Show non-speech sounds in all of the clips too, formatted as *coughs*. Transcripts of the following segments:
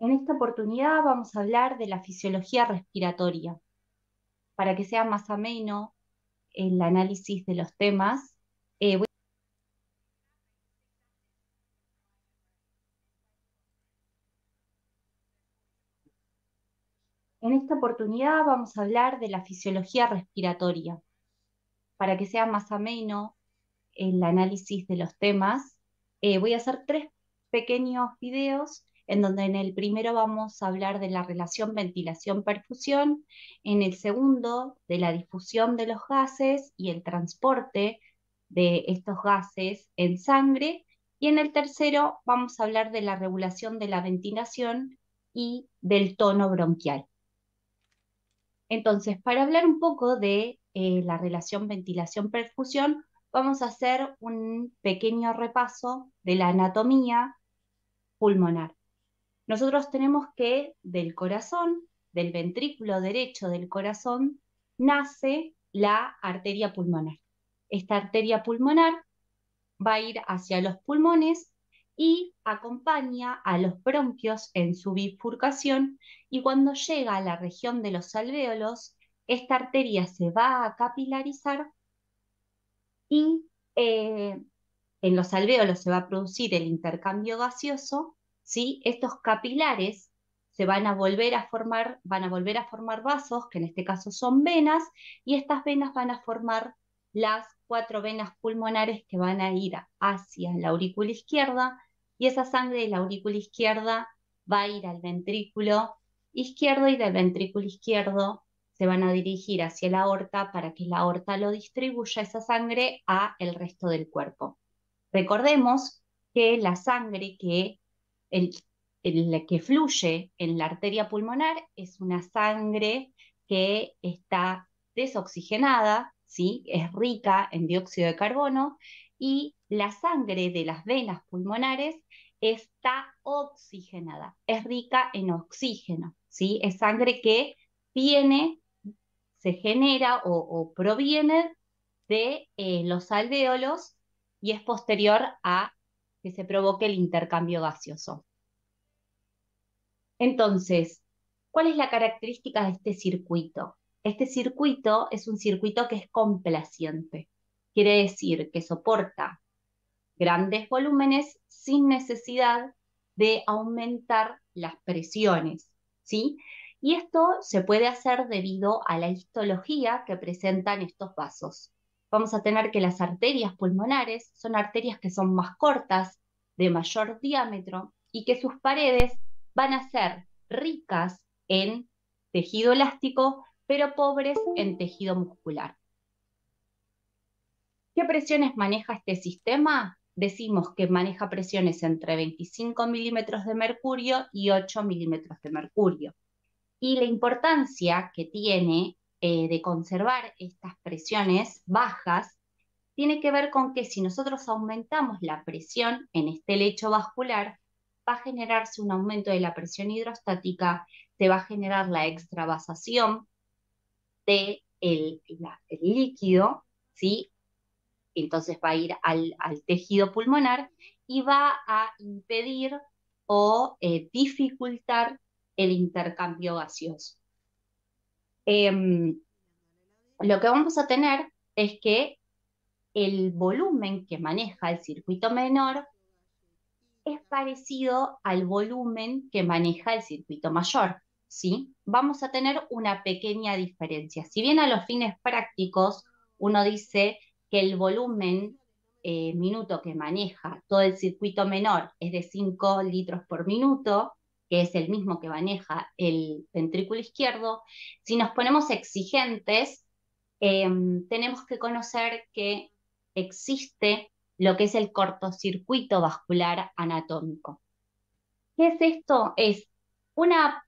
En esta oportunidad vamos a hablar de la fisiología respiratoria. Para que sea más ameno el análisis de los temas, eh, voy En esta oportunidad vamos a hablar de la fisiología respiratoria. Para que sea más ameno el análisis de los temas, eh, voy a hacer tres pequeños videos en donde en el primero vamos a hablar de la relación ventilación-perfusión, en el segundo de la difusión de los gases y el transporte de estos gases en sangre, y en el tercero vamos a hablar de la regulación de la ventilación y del tono bronquial. Entonces, para hablar un poco de eh, la relación ventilación-perfusión, vamos a hacer un pequeño repaso de la anatomía pulmonar. Nosotros tenemos que del corazón, del ventrículo derecho del corazón, nace la arteria pulmonar. Esta arteria pulmonar va a ir hacia los pulmones y acompaña a los bronquios en su bifurcación y cuando llega a la región de los alvéolos, esta arteria se va a capilarizar y eh, en los alvéolos se va a producir el intercambio gaseoso estos capilares se van a volver a formar, van a volver a formar vasos, que en este caso son venas, y estas venas van a formar las cuatro venas pulmonares que van a ir hacia la aurícula izquierda, y esa sangre de la aurícula izquierda va a ir al ventrículo izquierdo y del ventrículo izquierdo se van a dirigir hacia la aorta para que la aorta lo distribuya esa sangre a el resto del cuerpo. Recordemos que la sangre que el, que fluye en la arteria pulmonar es una sangre que está desoxigenada, ¿sí? es rica en dióxido de carbono y la sangre de las venas pulmonares está oxigenada, es rica en oxígeno, ¿sí? es sangre que viene, se genera o, proviene de eh, los alvéolos y es posterior a se provoque el intercambio gaseoso. Entonces, ¿cuál es la característica de este circuito? Este circuito es un circuito que es complaciente. Quiere decir que soporta grandes volúmenes sin necesidad de aumentar las presiones, ¿sí? Y esto se puede hacer debido a la histología que presentan estos vasos vamos a tener que las arterias pulmonares son arterias que son más cortas, de mayor diámetro, y que sus paredes van a ser ricas en tejido elástico, pero pobres en tejido muscular. ¿Qué presiones maneja este sistema? Decimos que maneja presiones entre 25 milímetros de mercurio y 8 milímetros de mercurio. Y la importancia que tiene eh, de conservar estas presiones bajas tiene que ver con que si nosotros aumentamos la presión en este lecho vascular, va a generarse un aumento de la presión hidrostática, se va a generar la extravasación del de el líquido, ¿sí? entonces va a ir al, tejido pulmonar y va a impedir o eh, dificultar el intercambio gaseoso. Em, lo que vamos a tener es que el volumen que maneja el circuito menor es parecido al volumen que maneja el circuito mayor, ¿sí? Vamos a tener una pequeña diferencia. Si bien a los fines prácticos uno dice que el volumen eh, minuto que maneja todo el circuito menor es de 5 litros por minuto, que es el mismo que maneja el ventrículo izquierdo, si nos ponemos exigentes, em, tenemos que conocer que existe lo que es el cortocircuito vascular anatómico. ¿Qué es esto? Es una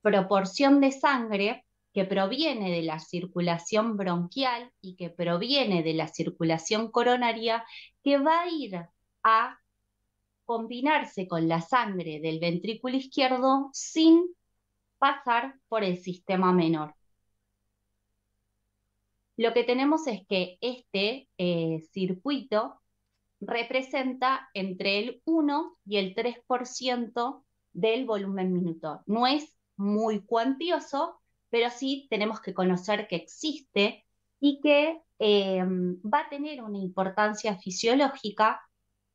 proporción de sangre que proviene de la circulación bronquial y que proviene de la circulación coronaria que va a ir a combinarse con la sangre del ventrículo izquierdo sin pasar por el sistema menor. Lo que tenemos es que este eh, circuito representa entre el 1 y el 3% del volumen minuto. No es muy cuantioso, pero sí tenemos que conocer que existe y que eh, va a tener una importancia fisiológica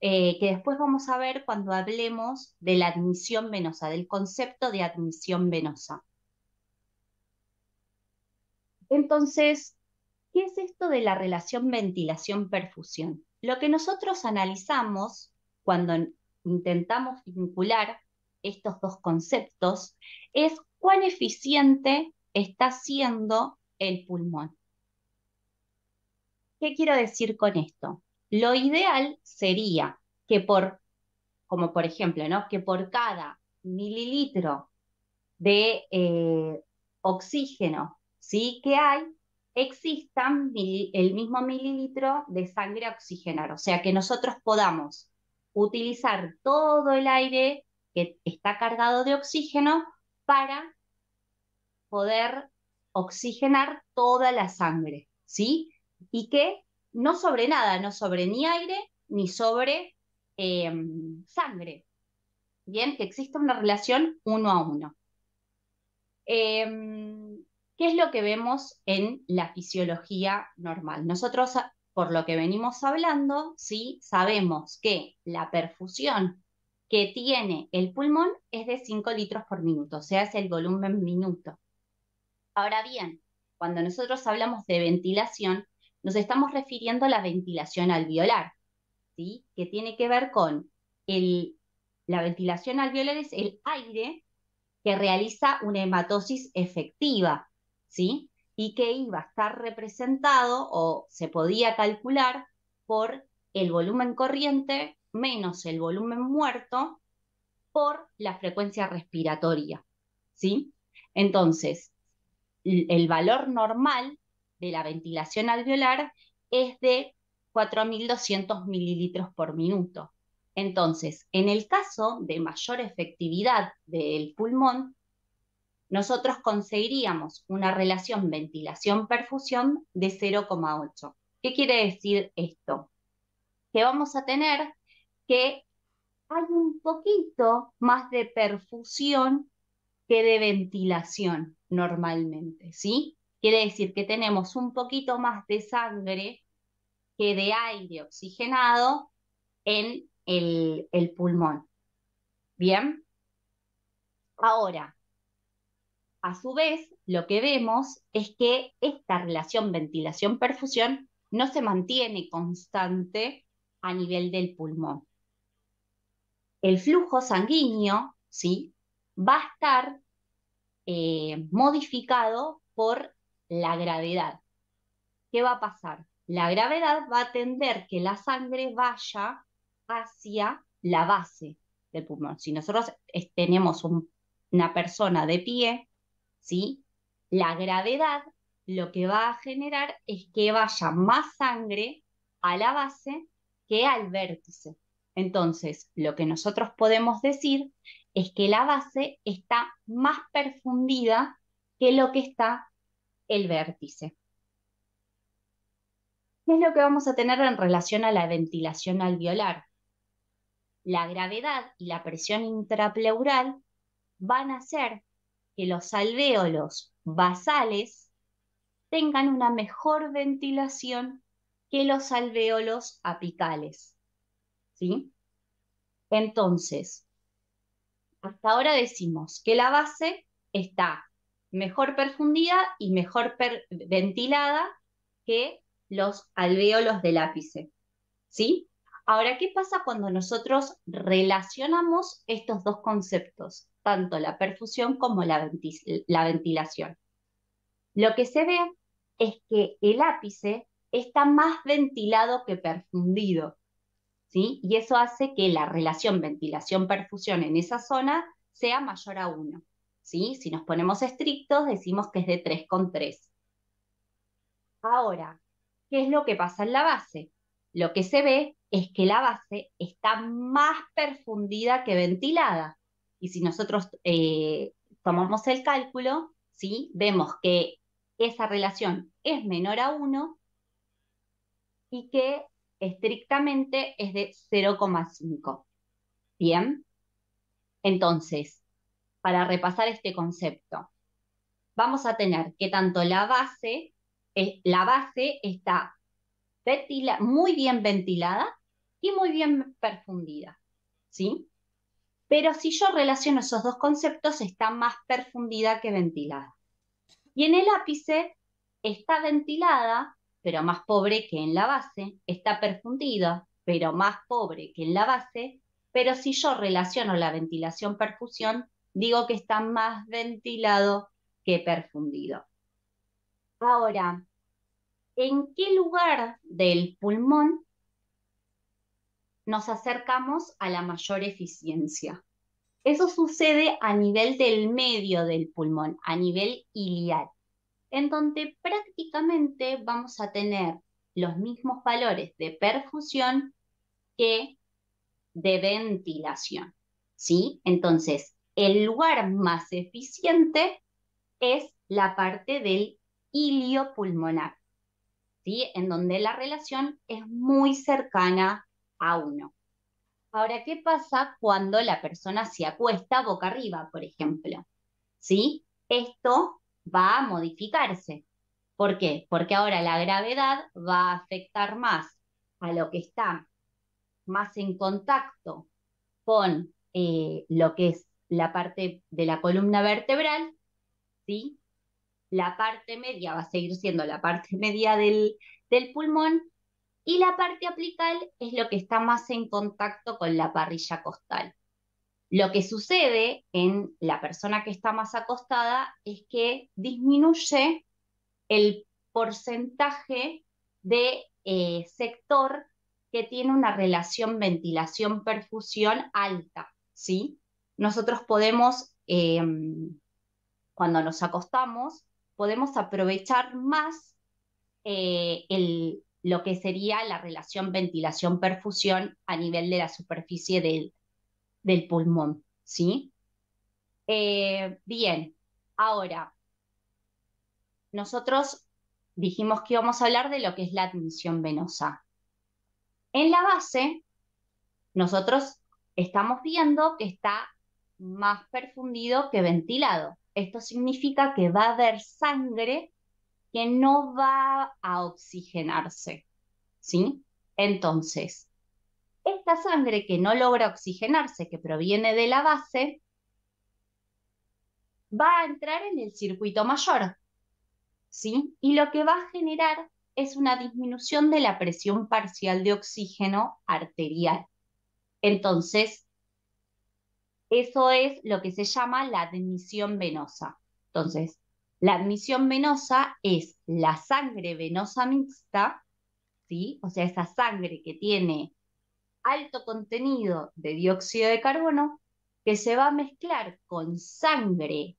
eh, que después vamos a ver cuando hablemos de la admisión venosa, del concepto de admisión venosa. Entonces, ¿qué es esto de la relación ventilación-perfusión? Lo que nosotros analizamos cuando intentamos vincular estos dos conceptos es cuán eficiente está siendo el pulmón. ¿Qué quiero decir con esto? Lo ideal sería que por, como por ejemplo, ¿no? que por cada mililitro de eh, oxígeno ¿sí? que hay, existan el mismo mililitro de sangre oxigenar. O sea, que nosotros podamos utilizar todo el aire que está cargado de oxígeno para poder oxigenar toda la sangre, ¿sí? Y que no sobre nada, no sobre ni aire ni sobre em, sangre. Bien, que existe una relación uno a uno. Em, ¿Qué es lo que vemos en la fisiología normal? Nosotros, ah, por lo que venimos hablando, sí sabemos que la perfusión que tiene el pulmón es de 5 litros por minuto, o sea, es el volumen minuto. Ahora bien, cuando nosotros hablamos de ventilación, nos estamos refiriendo a la ventilación alveolar, ¿sí? que tiene que ver con el, la ventilación alveolar es el aire que realiza una hematosis efectiva, ¿sí? y que iba a estar representado o se podía calcular por el volumen corriente menos el volumen muerto por la frecuencia respiratoria, ¿sí? Entonces, el valor normal de la ventilación alveolar es de 4.200 mililitros por minuto. Entonces, en el caso de mayor efectividad del pulmón, nosotros conseguiríamos una relación ventilación-perfusión de 0,8. ¿Qué quiere decir esto? Que vamos a tener que hay un poquito más de perfusión que de ventilación normalmente, ¿sí? Quiere decir que tenemos un poquito más de sangre que de aire oxigenado en el, pulmón. Bien. Ahora, a su vez, lo que vemos es que esta relación ventilación-perfusión no se mantiene constante a nivel del pulmón. El flujo sanguíneo ¿sí? va a estar eh, modificado por la gravedad. ¿Qué va a pasar? La gravedad va a tender que la sangre vaya hacia la base del pulmón. Si nosotros eh, tenemos una persona de pie, ¿sí? la gravedad lo que va a generar es que vaya más sangre a la base que al vértice. Entonces, lo que nosotros podemos decir es que la base está más perfundida que lo que está el vértice. ¿Qué es lo que vamos a tener en relación a la ventilación alveolar? La gravedad y la presión intrapleural van a hacer que los alvéolos basales tengan una mejor ventilación que los alvéolos apicales. ¿Sí? Entonces, hasta ahora decimos que la base está mejor perfundida y mejor ventilada que los alvéolos del ápice. ¿Sí? Ahora, ¿qué pasa cuando nosotros relacionamos estos dos conceptos, tanto la perfusión como la, la ventilación? Lo que se ve es que el ápice está más ventilado que perfundido, ¿sí? Y eso hace que la relación ventilación-perfusión en esa zona sea mayor a 1. Si nos ponemos estrictos, decimos que es de 3,3. Ahora, ¿qué es lo que pasa en la base? Lo que se ve es que la base está más perfundida que ventilada. Y si nosotros eh, tomamos el cálculo, ¿sí? vemos que esa relación es menor a 1 y que estrictamente es de 0,5. Bien. Entonces, para repasar este concepto. Vamos a tener que tanto la base, eh, la base está muy bien ventilada y muy bien perfundida, ¿sí? Pero si yo relaciono esos dos conceptos, está más perfundida que ventilada. Y en el ápice está ventilada, pero más pobre que en la base, está perfundida, pero más pobre que en la base, pero si yo relaciono la ventilación-perfusión, digo que está más ventilado que perfundido. Ahora, ¿en qué lugar del pulmón nos acercamos a la mayor eficiencia? Eso sucede a nivel del medio del pulmón, a nivel ilial. en donde prácticamente vamos a tener los mismos valores de perfusión que de ventilación. ¿sí? Entonces, el lugar más eficiente es la parte del ilio pulmonar, ¿sí? en donde la relación es muy cercana a uno. Ahora, ¿qué pasa cuando la persona se acuesta boca arriba, por ejemplo? ¿Sí? Esto va a modificarse. ¿Por qué? Porque ahora la gravedad va a afectar más a lo que está más en contacto con eh, lo que es la parte de la columna vertebral, ¿sí? la parte media va a seguir siendo la parte *laughs* media del, pulmón y la parte apical es lo que está más en contacto con la parrilla costal. Lo que sucede en la persona que está más acostada es que disminuye el porcentaje de eh, sector que tiene una relación ventilación-perfusión alta, ¿sí? nosotros podemos, em, cuando nos acostamos, podemos aprovechar más eh, lo que sería la relación ventilación-perfusión a nivel de la superficie del, del pulmón. ¿sí? Eh, bien, ahora, nosotros dijimos que íbamos a hablar de lo que es la admisión venosa. En la base, nosotros estamos viendo que está más perfundido que ventilado. Esto significa que va a haber sangre que no va a oxigenarse, ¿sí? Entonces, esta sangre que no logra oxigenarse, que proviene de la base, va a entrar en el circuito mayor, ¿sí? Y lo que va a generar es una disminución de la presión parcial de oxígeno arterial. Entonces, eso es lo que se llama la admisión venosa. Entonces, la admisión venosa es la sangre venosa mixta, ¿sí? o sea, esa sangre que tiene alto contenido de dióxido de carbono que se va a mezclar con sangre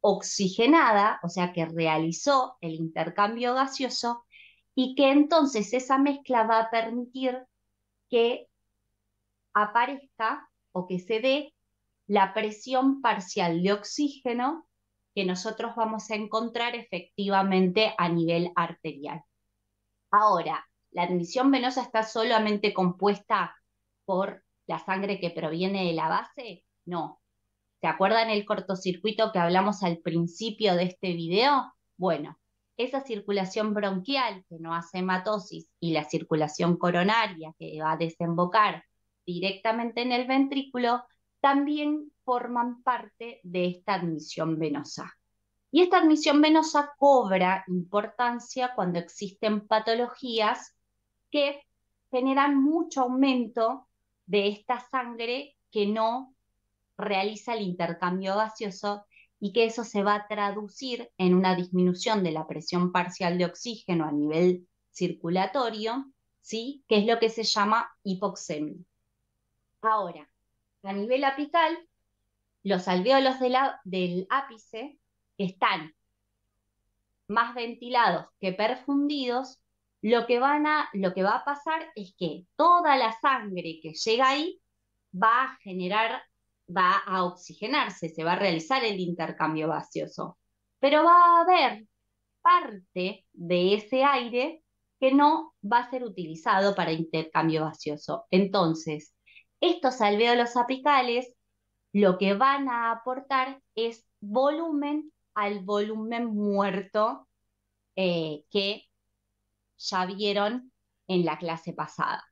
oxigenada, o sea, que realizó el intercambio gaseoso y que entonces esa mezcla va a permitir que aparezca o que se dé la presión parcial de oxígeno que nosotros vamos a encontrar efectivamente a nivel arterial. Ahora, la admisión venosa está solamente compuesta por la sangre que proviene de la base? No. ¿Se acuerdan el cortocircuito que hablamos al principio de este video? Bueno, esa circulación bronquial que no hace hematosis y la circulación coronaria que va a desembocar directamente en el ventrículo también forman parte de esta admisión venosa. Y esta admisión venosa cobra importancia cuando existen patologías que generan mucho aumento de esta sangre que no realiza el intercambio gaseoso y que eso se va a traducir en una disminución de la presión parcial de oxígeno a nivel circulatorio, ¿sí? que es lo que se llama hipoxemia. Ahora, a nivel apical, los alveolos del ápice están más ventilados que perfundidos, lo que, va a pasar es que toda la sangre que llega ahí va a generar, va a oxigenarse, se va a realizar el intercambio vacioso. Pero va a haber parte de ese aire que no va a ser utilizado para intercambio gaseoso. Entonces, estos alveolos apicales lo que van a aportar es volumen al volumen muerto eh, que ya vieron en la clase pasada.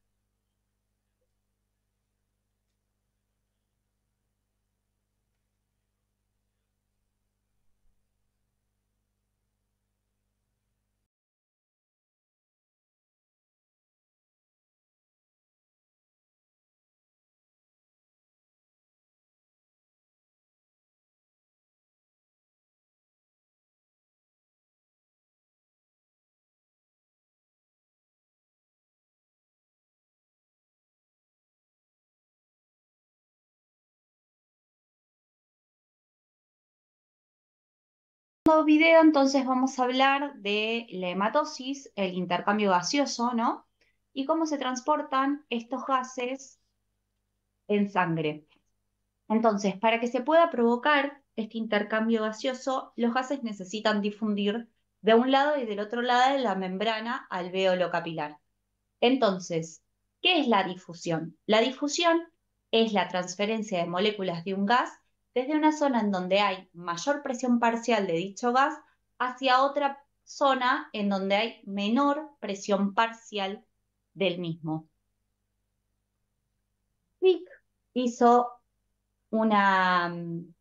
video entonces vamos a hablar de la hematosis, el intercambio gaseoso, ¿no? Y cómo se transportan estos gases en sangre. Entonces, para que se pueda provocar este intercambio gaseoso, los gases necesitan difundir de un lado y del otro lado de la membrana alveolo capilar. Entonces, ¿qué es la difusión? La difusión es la transferencia de moléculas de un gas desde una zona en donde hay mayor presión parcial de dicho gas hacia otra zona en donde hay menor presión parcial del mismo. Fick hizo una, mm,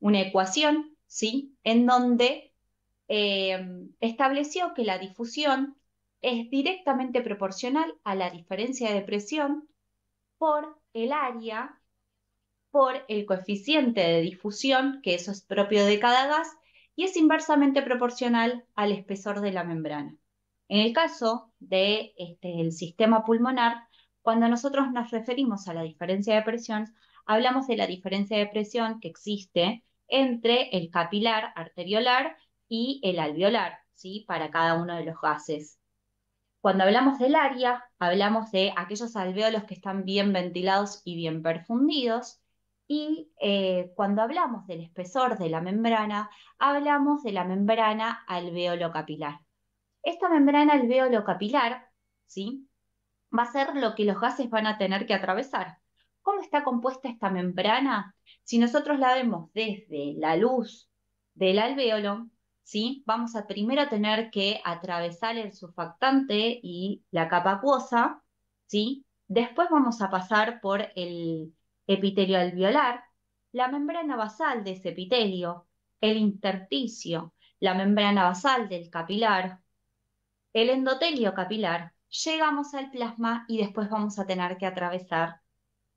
una ecuación, ¿sí? En donde em, estableció que la difusión es directamente proporcional a la diferencia de presión por el área por el coeficiente de difusión, que eso es propio de cada gas, y es inversamente proporcional al espesor de la membrana. En el caso del de, este, sistema pulmonar, cuando nosotros nos referimos a la diferencia de presión, hablamos de la diferencia de presión que existe entre el capilar arteriolar y el alveolar, ¿sí? para cada uno de los gases. Cuando hablamos del área, hablamos de aquellos alveolos que están bien ventilados y bien perfundidos, y eh, cuando hablamos del espesor de la membrana, hablamos de la membrana alveolocapilar. Esta membrana alveolocapilar, ¿sí? Va a ser lo que los gases van a tener que atravesar. ¿Cómo está compuesta esta membrana? Si nosotros la vemos desde la luz del alveolo, ¿sí? Vamos a primero tener que atravesar el surfactante y la capa acuosa, Después vamos a pasar por el epitelio alveolar, la membrana basal de ese epitelio, el intersticio, la membrana basal del capilar, el endotelio capilar, llegamos al plasma y después vamos a tener que atravesar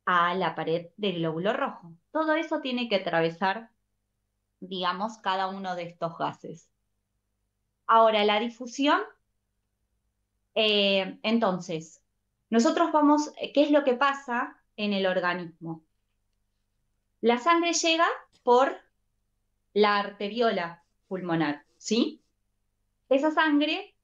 a la pared del glóbulo rojo. Todo eso tiene que atravesar, digamos, cada uno de estos gases. Ahora, la difusión. Eh, entonces, nosotros vamos, ¿qué es lo que pasa en el organismo. La sangre llega por la arteriola pulmonar, ¿sí? Esa sangre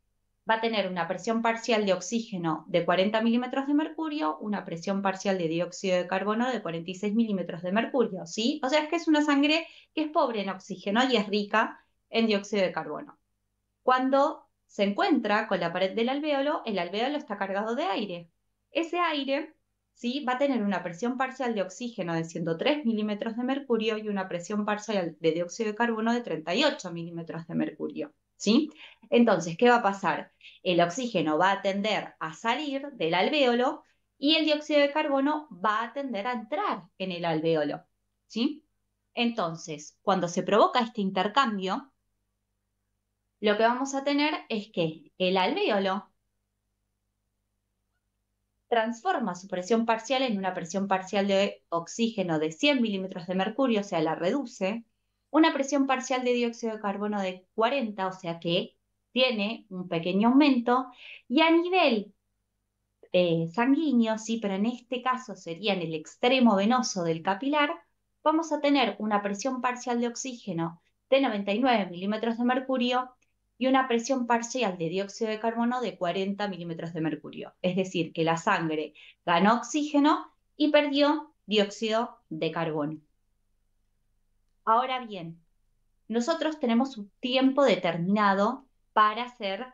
va a tener una presión parcial de oxígeno de 40 milímetros de mercurio, una presión parcial de dióxido de carbono de 46 milímetros de mercurio, ¿sí? O sea, es que es una sangre que es pobre en oxígeno y es rica en dióxido de carbono. Cuando se encuentra con la pared del alvéolo, el alvéolo está cargado de aire. Ese aire va a tener una presión parcial de oxígeno de 103 milímetros de mercurio y una presión parcial de dióxido de carbono de 38 milímetros de mercurio. ¿sí? Entonces, ¿qué va a pasar? El oxígeno va a tender a salir del alvéolo y el dióxido de carbono va a tender a entrar en el alvéolo. ¿sí? Entonces, cuando se provoca este intercambio, lo que vamos a tener es que el alvéolo transforma su presión parcial en una presión parcial de oxígeno de 100 milímetros de mercurio, o sea, la reduce, una presión parcial de dióxido de carbono de 40, o sea que tiene un pequeño aumento, y a nivel eh, sanguíneo, sí, pero en este caso sería en el extremo venoso del capilar, vamos a tener una presión parcial de oxígeno de 99 milímetros de mercurio y una presión parcial de dióxido de carbono de 40 milímetros de mercurio. Es decir, que la sangre ganó oxígeno y perdió dióxido de carbono. Ahora bien, nosotros tenemos un tiempo determinado para hacer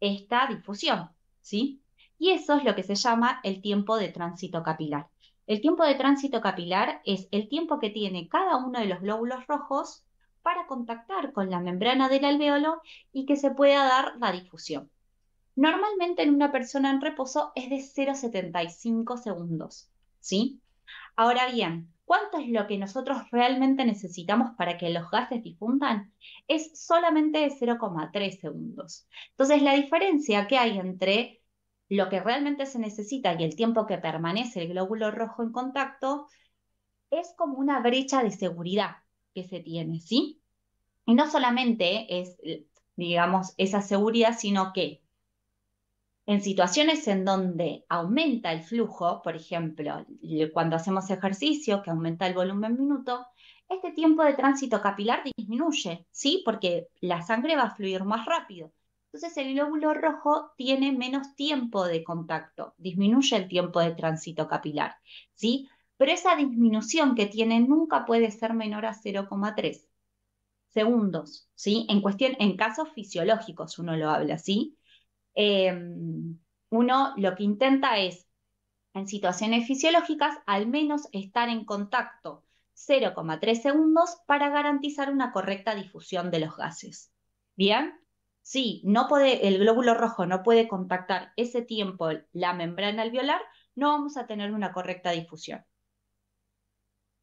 esta difusión, ¿sí? Y eso es lo que se llama el tiempo de tránsito capilar. El tiempo de tránsito capilar es el tiempo que tiene cada uno de los glóbulos rojos para contactar con la membrana del alvéolo y que se pueda dar la difusión. Normalmente en una persona en reposo es de 0,75 segundos, ¿sí? Ahora bien, ¿cuánto es lo que nosotros realmente necesitamos para que los gases difundan? Es solamente de 0,3 segundos. Entonces, la diferencia que hay entre lo que realmente se necesita y el tiempo que permanece el glóbulo rojo en contacto es como una brecha de seguridad, que se tiene, ¿sí? Y no solamente es, eh, digamos, esa seguridad, sino que en situaciones en donde aumenta el flujo, por ejemplo, cuando hacemos ejercicio, que aumenta el volumen minuto, este tiempo de tránsito capilar disminuye, ¿sí? Porque la sangre va a fluir más rápido. Entonces el glóbulo rojo tiene menos tiempo de contacto, disminuye el tiempo de tránsito capilar, ¿sí? pero esa disminución que tiene nunca puede ser menor a 0,3 segundos, ¿sí? En, cuestión, en casos fisiológicos uno lo habla, así. Em, uno lo que intenta es, en situaciones fisiológicas, al menos estar en contacto 0,3 segundos para garantizar una correcta difusión de los gases. ¿Bien? Si no puede, el glóbulo rojo no puede contactar ese tiempo la membrana alveolar, no vamos a tener una correcta difusión.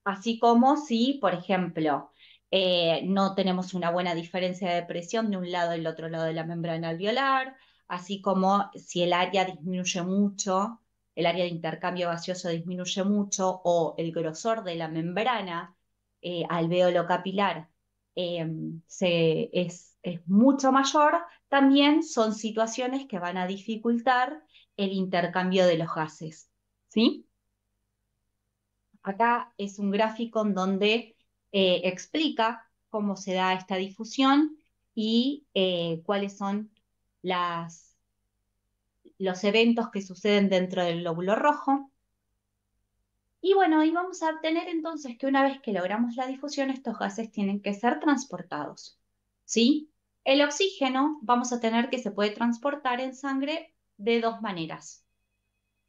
Así como si, por ejemplo, eh, no tenemos una buena diferencia de presión de un lado y el otro lado de la membrana alveolar, así como si el área disminuye mucho, el área de intercambio gaseoso disminuye mucho o el grosor de la membrana eh, alveolo capilar eh, es, es mucho mayor, también son situaciones que van a dificultar el intercambio de los gases. ¿Sí? acá es un gráfico en donde eh, explica cómo se da esta difusión y eh, cuáles son los eventos que suceden dentro del lóbulo rojo. Y bueno, y vamos a obtener entonces que una vez que logramos la difusión, estos gases tienen que ser transportados. ¿Sí? El oxígeno vamos a tener que se puede transportar en sangre de dos maneras.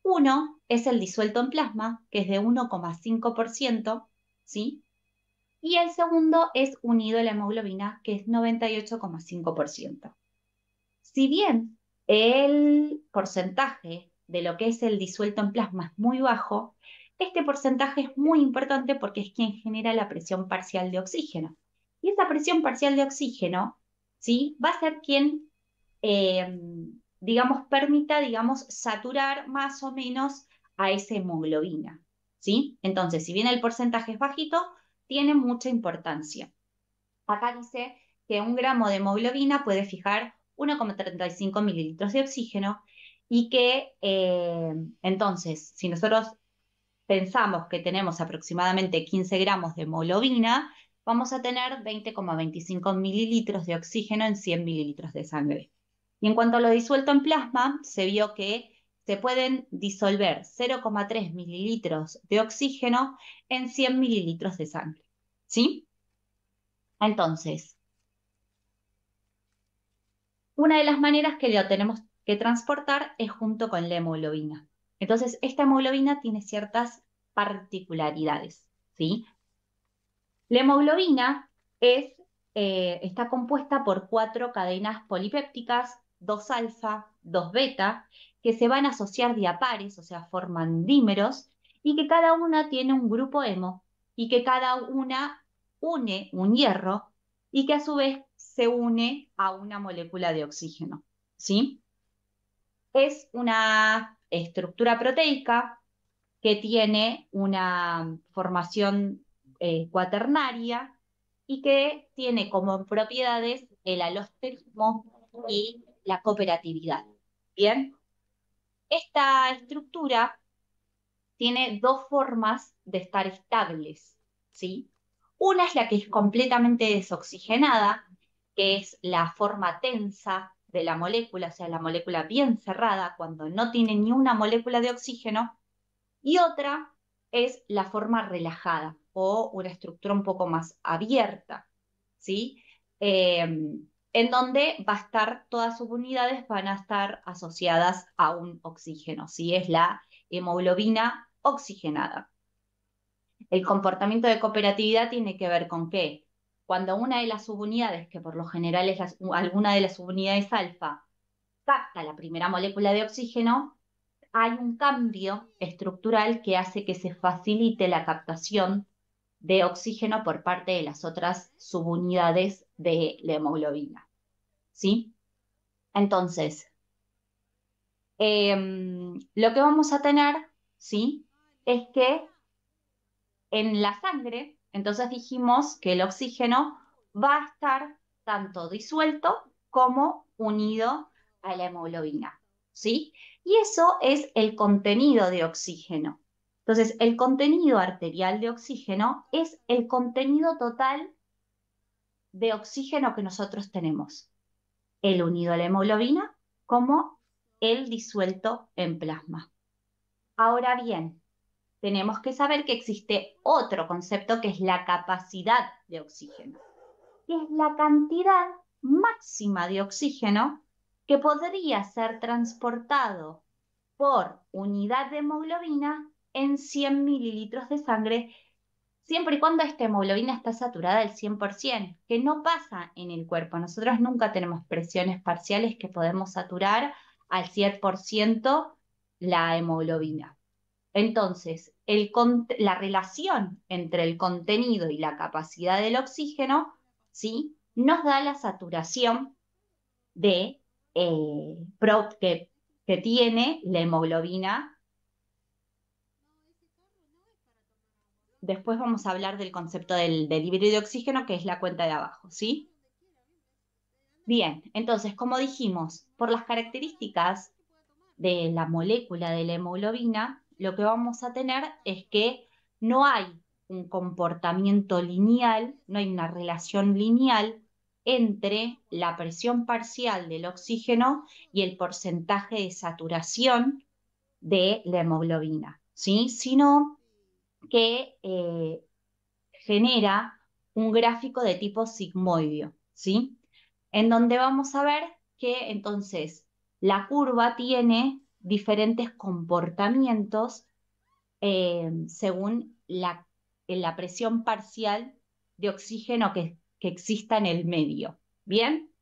Uno es el disuelto en plasma, que es de 1,5%, ¿sí? Y el segundo es unido a la hemoglobina, que es 98,5%. Si bien el porcentaje de lo que es el disuelto en plasma es muy bajo, este porcentaje es muy importante porque es quien genera la presión parcial de oxígeno. Y esa presión parcial de oxígeno, ¿sí? Va a ser quien eh, digamos, permita, digamos, saturar más o menos a esa hemoglobina, ¿sí? Entonces, si bien el porcentaje es bajito, tiene mucha importancia. Acá dice que un gramo de hemoglobina puede fijar 1,35 mililitros de oxígeno y que eh, entonces, si nosotros pensamos que tenemos aproximadamente 15 gramos de hemoglobina, vamos a tener 20,25 mililitros de oxígeno en 100 mililitros de sangre. Y en cuanto a lo disuelto en plasma, se vio que se pueden disolver 0,3 mililitros de oxígeno en 100 mililitros de sangre. ¿Sí? Entonces, una de las maneras que lo tenemos que transportar es junto con la hemoglobina. Entonces, esta hemoglobina tiene ciertas particularidades. ¿sí? La hemoglobina es, eh, está compuesta por cuatro cadenas polipépticas 2 alfa, 2 beta, que se van a asociar diapares, o sea, forman dímeros, y que cada una tiene un grupo hemo, y que cada una une un hierro, y que a su vez se une a una molécula de oxígeno. ¿Sí? Es una estructura proteica que tiene una formación eh, cuaternaria y que tiene como propiedades el alosterismo y la cooperatividad. Bien, esta estructura tiene dos formas de estar estables, ¿sí? Una es la que es completamente desoxigenada, que es la forma tensa de la molécula, o sea, la molécula bien cerrada, cuando no tiene ni una molécula de oxígeno, y otra es la forma relajada o una estructura un poco más abierta, ¿sí? Eh, en donde va a estar, todas sus unidades van a estar asociadas a un oxígeno, si es la hemoglobina oxigenada. El comportamiento de cooperatividad tiene que ver con que cuando una de las subunidades, que por lo general es alguna de las subunidades alfa, capta la primera molécula de oxígeno, hay un cambio estructural que hace que se facilite la captación de oxígeno por parte de las otras subunidades de la hemoglobina. ¿Sí? Entonces, em, lo que vamos a tener, ¿sí? Es que en la sangre, entonces dijimos que el oxígeno va a estar tanto disuelto como unido a la hemoglobina, ¿sí? Y eso es el contenido de oxígeno. Entonces, el contenido arterial de oxígeno es el contenido total de oxígeno que nosotros tenemos, el unido a la hemoglobina como el disuelto en plasma. Ahora bien, tenemos que saber que existe otro concepto que es la capacidad de oxígeno, que es la cantidad máxima de oxígeno que podría ser transportado por unidad de hemoglobina en 100 mililitros de sangre, siempre y cuando esta hemoglobina está saturada al 100%, que no pasa en el cuerpo. Nosotros nunca tenemos presiones parciales que podemos saturar al 100% la hemoglobina. Entonces, la relación entre el contenido y la capacidad del oxígeno, ¿sí? Nos da la saturación de, eh, que tiene la hemoglobina Después vamos a hablar del concepto del, delivery de oxígeno, que es la cuenta de abajo, ¿sí? Bien, entonces, como dijimos, por las características de la molécula de la hemoglobina, lo que vamos a tener es que no hay un comportamiento lineal, no hay una relación lineal entre la presión parcial del oxígeno y el porcentaje de saturación de la hemoglobina, ¿sí? sino que eh, genera un gráfico de tipo sigmoideo, ¿sí? En donde vamos a ver que entonces la curva tiene diferentes comportamientos eh, según la, presión parcial de oxígeno que, exista en el medio. ¿Bien?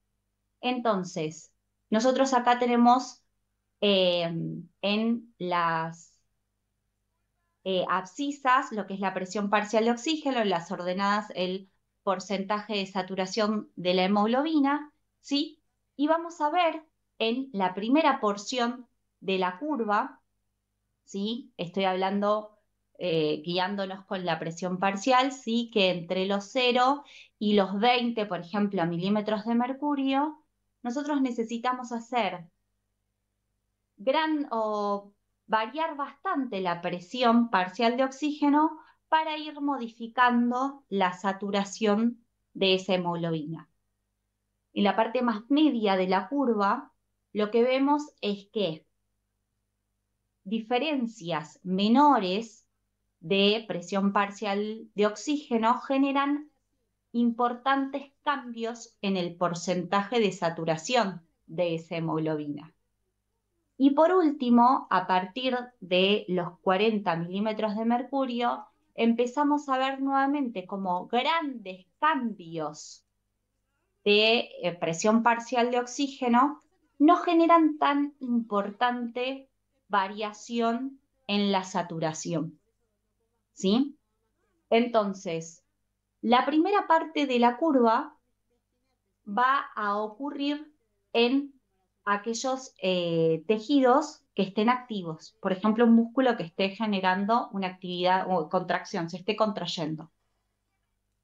Entonces, nosotros acá tenemos eh, en las eh, abscisas, lo que es la presión parcial de oxígeno, las ordenadas, el porcentaje de saturación de la hemoglobina, ¿sí? Y vamos a ver en la primera porción de la curva, ¿sí? Estoy hablando, eh, guiándonos con la presión parcial, ¿sí? Que entre los 0 y los 20, por ejemplo, milímetros de mercurio, nosotros necesitamos hacer gran o variar bastante la presión parcial de oxígeno para ir modificando la saturación de esa hemoglobina. En la parte más media de la curva, lo que vemos es que diferencias menores de presión parcial de oxígeno generan importantes cambios en el porcentaje de saturación de esa hemoglobina. Y por último, a partir de los 40 milímetros de mercurio, empezamos a ver nuevamente como grandes cambios de eh, presión parcial de oxígeno no generan tan importante variación en la saturación. ¿Sí? Entonces, la primera parte de la curva va a ocurrir en aquellos eh, tejidos que estén activos. Por ejemplo, un músculo que esté generando una actividad o contracción, se esté contrayendo.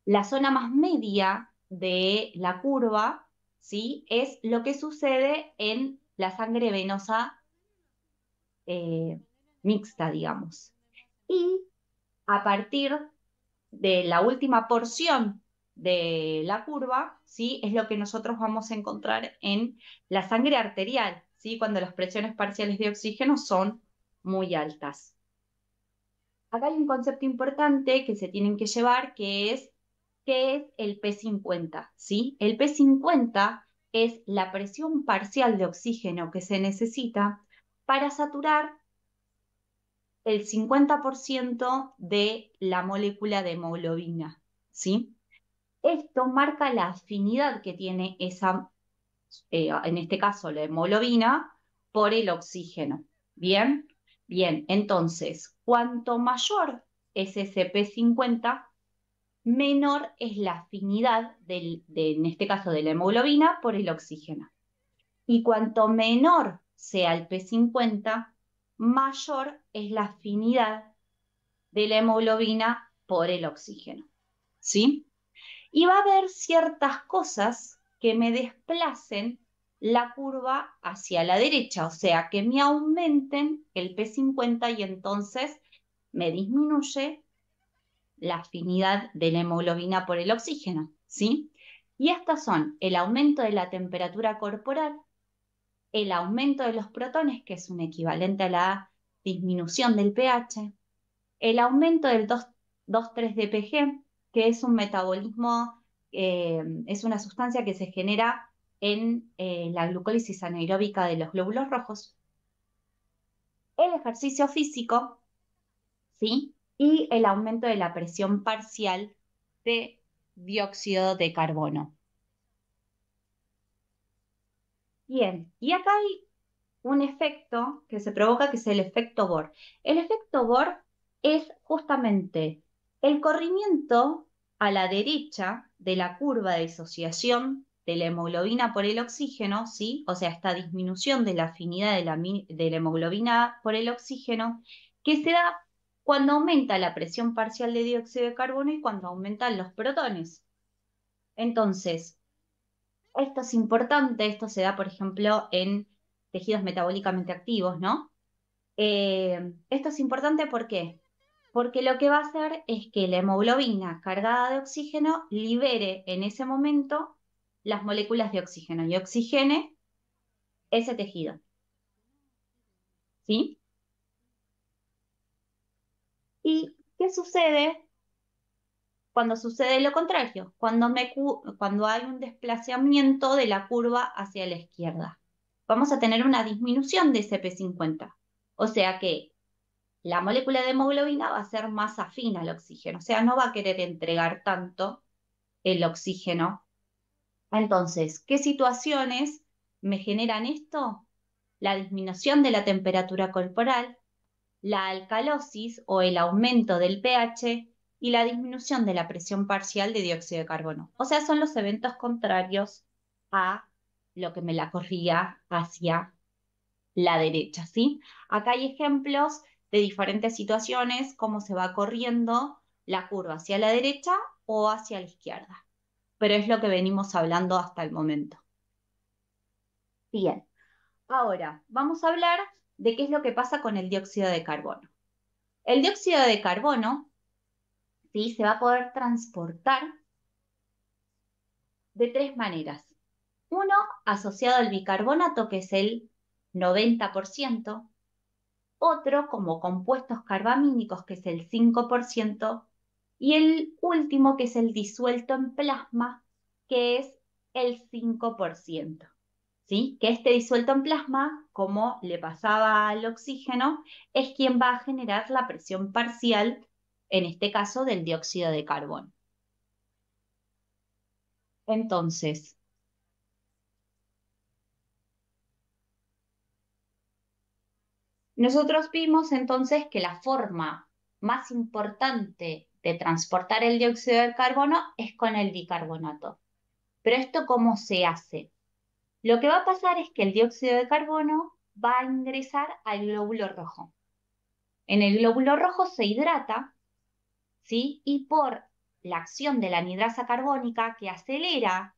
La zona más media de la curva ¿sí? es lo que sucede en la sangre venosa eh, mixta, digamos. Y a partir de la última porción de la curva, ¿sí? es lo que nosotros vamos a encontrar en la sangre arterial, ¿sí? cuando las presiones parciales de oxígeno son muy altas. Acá hay un concepto importante que se tienen que llevar, que es qué es el P50. ¿sí? El P50 es la presión parcial de oxígeno que se necesita para saturar el 50% de la molécula de hemoglobina, ¿sí? Esto marca la afinidad que tiene esa, eh, en este caso la hemoglobina, por el oxígeno. ¿Bien? Bien, entonces, cuanto mayor es ese P50, menor es la afinidad, de, en este caso de la hemoglobina, por el oxígeno. Y cuanto menor sea el P50, mayor es la afinidad de la hemoglobina por el oxígeno. ¿Sí? Y va a haber ciertas cosas que me desplacen la curva hacia la derecha, o sea, que me aumenten el P50 y entonces me disminuye la afinidad de la hemoglobina por el oxígeno, ¿sí? Y estas son el aumento de la temperatura corporal, el aumento de los protones, que es un equivalente a la disminución del pH, el aumento del 2,3 DPG, que es un metabolismo, eh, es una sustancia que se genera en eh, la glucólisis anaeróbica de los glóbulos rojos, el ejercicio físico, ¿sí? Y el aumento de la presión parcial de dióxido de carbono. Bien, y acá hay un efecto que se provoca que es el efecto Bohr. El efecto Bohr es justamente el corrimiento a la derecha de la curva de disociación de la hemoglobina por el oxígeno, ¿sí? o sea, esta disminución de la afinidad de la, hemoglobina por el oxígeno, que se da cuando aumenta la presión parcial de dióxido de carbono y cuando aumentan los protones. Entonces, esto es importante, esto se da, por ejemplo, en tejidos metabólicamente activos, ¿no? Eh, esto es importante porque porque lo que va a hacer es que la hemoglobina cargada de oxígeno libere en ese momento las moléculas de oxígeno y oxigene ese tejido. ¿Sí? ¿Y qué sucede cuando sucede lo contrario? Cuando, cuando hay un desplazamiento de la curva hacia la izquierda. Vamos a tener una disminución de ese P50. O sea que la molécula de hemoglobina va a ser más afín al oxígeno, o sea, no va a querer entregar tanto el oxígeno. Entonces, ¿qué situaciones me generan esto? La disminución de la temperatura corporal, la alcalosis o el aumento del pH y la disminución de la presión parcial de dióxido de carbono. O sea, son los eventos contrarios a lo que me la corría hacia la derecha, ¿sí? Acá hay ejemplos de diferentes situaciones, cómo se va corriendo la curva hacia la derecha o hacia la izquierda. Pero es lo que venimos hablando hasta el momento. Bien, ahora vamos a hablar de qué es lo que pasa con el dióxido de carbono. El dióxido de carbono ¿sí? se va a poder transportar de tres maneras. Uno, asociado al bicarbonato, que es el 90% otro como compuestos carbamínicos, que es el 5%, y el último, que es el disuelto en plasma, que es el 5%. ¿Sí? Que este disuelto en plasma, como le pasaba al oxígeno, es quien va a generar la presión parcial, en este caso del dióxido de carbono. Entonces, Nosotros vimos entonces que la forma más importante de transportar el dióxido de carbono es con el bicarbonato. Pero esto cómo se hace? Lo que va a pasar es que el dióxido de carbono va a ingresar al glóbulo rojo. En el glóbulo rojo se hidrata, ¿sí? Y por la acción de la anidrasa carbónica que acelera,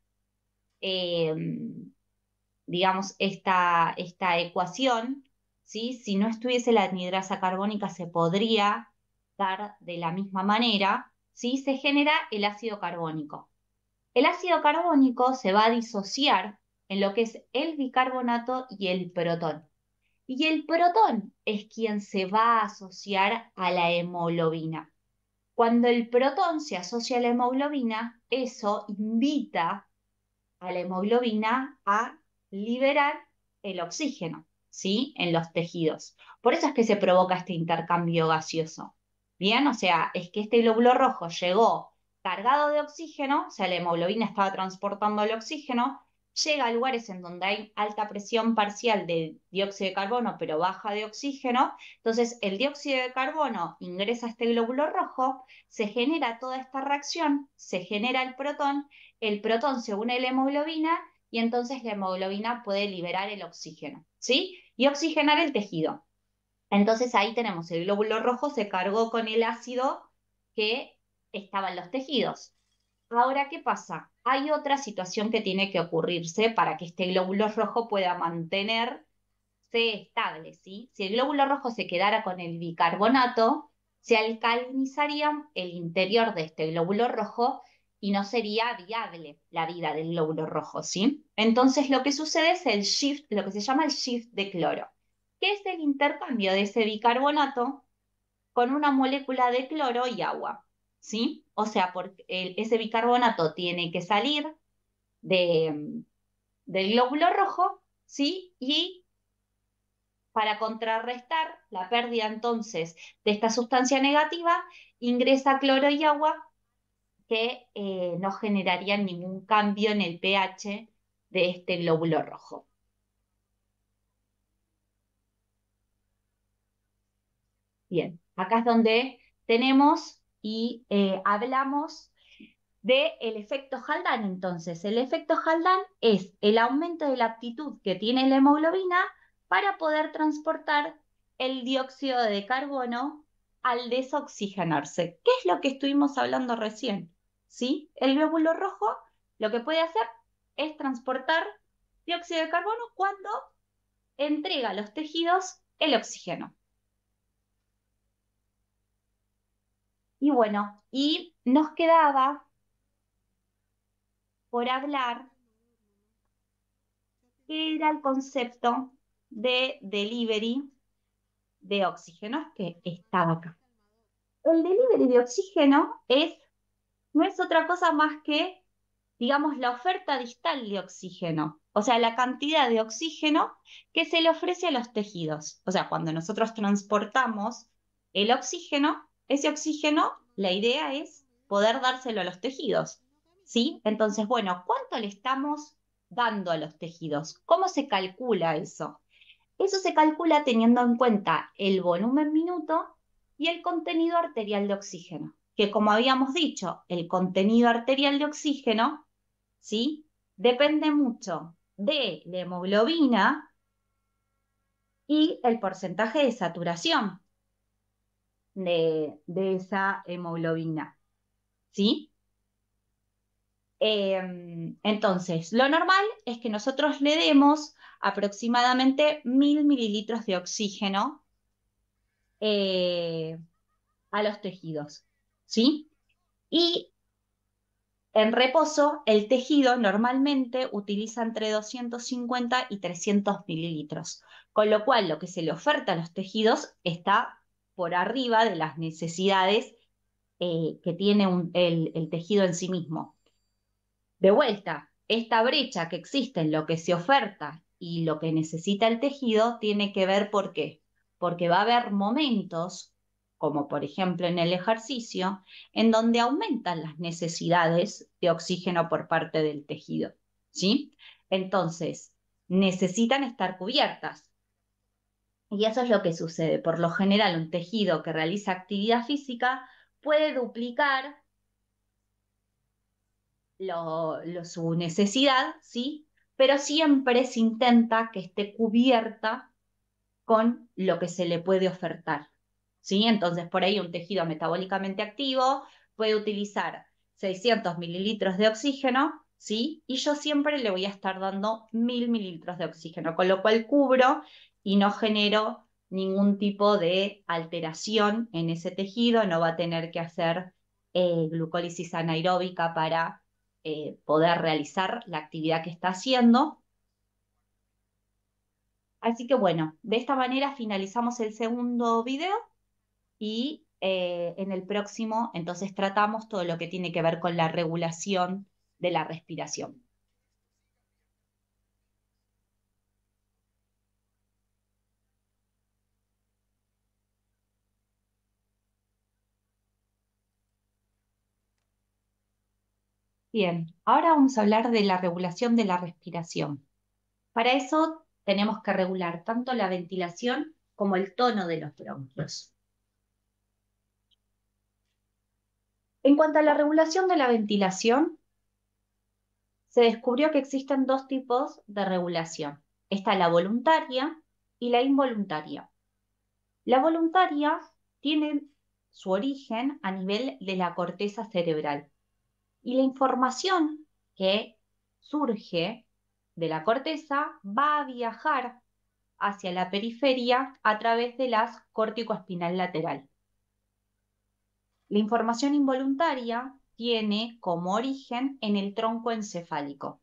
eh, digamos, esta, esta ecuación, si no estuviese la anhidrasa carbónica se podría dar de la misma manera, Se genera el ácido carbónico. El ácido carbónico se va a disociar en lo que es el bicarbonato y el protón. Y el protón es quien se va a asociar a la hemoglobina. Cuando el protón se asocia a la hemoglobina, eso invita a la hemoglobina a liberar el oxígeno. En los tejidos. Por eso es que se provoca este intercambio gaseoso. Bien, o sea, es que este glóbulo rojo llegó cargado de oxígeno, o sea, la hemoglobina estaba transportando el oxígeno, llega a lugares en donde hay alta presión parcial de dióxido de carbono, pero baja de oxígeno. Entonces, el dióxido de carbono ingresa a este glóbulo rojo, se genera toda esta reacción, se genera el protón, el protón se une a la hemoglobina y entonces la hemoglobina puede liberar el oxígeno, ¿sí? Y oxigenar el tejido. Entonces ahí tenemos el glóbulo rojo se cargó con el ácido que estaba en los tejidos. Ahora, ¿qué pasa? Hay otra situación que tiene que ocurrirse para que este glóbulo rojo pueda mantenerse estable, ¿sí? Si el glóbulo rojo se quedara con el bicarbonato, se alcalinizaría el interior de este glóbulo rojo y no sería viable la vida del glóbulo rojo, ¿sí? Entonces lo que sucede es el shift, lo que se llama el shift de cloro, que es el intercambio de ese bicarbonato con una molécula de cloro y agua, ¿sí? O sea, porque ese bicarbonato tiene que salir del glóbulo rojo, ¿sí? Y para contrarrestar la pérdida entonces de esta sustancia negativa, ingresa cloro y agua que eh, no generarían ningún cambio en el pH de este glóbulo rojo. Bien, acá es donde tenemos y eh, hablamos del efecto Haldane. Entonces, el efecto Haldane es el aumento de la aptitud que tiene la hemoglobina para poder transportar el dióxido de carbono al desoxigenarse. ¿Qué es lo que estuvimos hablando recién? El glóbulo rojo lo que puede hacer es transportar dióxido de carbono cuando entrega a los tejidos el oxígeno. Y bueno, y nos quedaba por hablar qué era el concepto de delivery de oxígeno que estaba acá. El delivery de oxígeno es no es otra cosa más que, digamos, la oferta distal de oxígeno, o sea, la cantidad de oxígeno que se le ofrece a los tejidos. O sea, cuando nosotros transportamos el oxígeno, ese oxígeno, la idea es poder dárselo a los tejidos. ¿Sí? Entonces, bueno, ¿cuánto le estamos dando a los tejidos? ¿Cómo se calcula eso? Eso se calcula teniendo en cuenta el volumen minuto y el contenido arterial de oxígeno que como habíamos dicho, el contenido arterial de oxígeno, ¿sí? Depende mucho de la hemoglobina y el porcentaje de saturación de, esa hemoglobina, ¿sí? Em, entonces, lo normal es que nosotros le demos aproximadamente mil mililitros de oxígeno eh, a los tejidos. ¿sí? Y en reposo, el tejido normalmente utiliza entre 250 y 300 mililitros, con lo cual lo que se le oferta a los tejidos está por arriba de las necesidades eh, que tiene el, el tejido en sí mismo. De vuelta, esta brecha que existe en lo que se oferta y lo que necesita el tejido tiene que ver por qué. Porque va a haber momentos como por ejemplo en el ejercicio, en donde aumentan las necesidades de oxígeno por parte del tejido. ¿sí? Entonces, necesitan estar cubiertas. Y eso es lo que sucede. Por lo general, un tejido que realiza actividad física puede duplicar su necesidad, ¿sí? pero siempre se intenta que esté cubierta con lo que se le puede ofertar. Entonces, por ahí un tejido metabólicamente activo puede utilizar 600 mililitros de oxígeno, ¿sí? Y yo siempre le voy a estar dando 1000 mililitros de oxígeno, con lo cual cubro y no genero ningún tipo de alteración en ese tejido, no va a tener que hacer eh, glucólisis anaeróbica para eh, poder realizar la actividad que está haciendo. Así que bueno, de esta manera finalizamos el segundo video y eh, en el próximo entonces tratamos todo lo que tiene que ver con la regulación de la respiración. Bien, ahora vamos a hablar de la regulación de la respiración. Para eso tenemos que regular tanto la ventilación como el tono de los bronquios. En cuanto a la regulación de la ventilación, se descubrió que existen dos tipos de regulación. Está la voluntaria y la involuntaria. La voluntaria tiene su origen a nivel de la corteza cerebral y la información que surge de la corteza va a viajar hacia la periferia a través de las corticoespinal lateral. La información involuntaria tiene como origen en el tronco encefálico.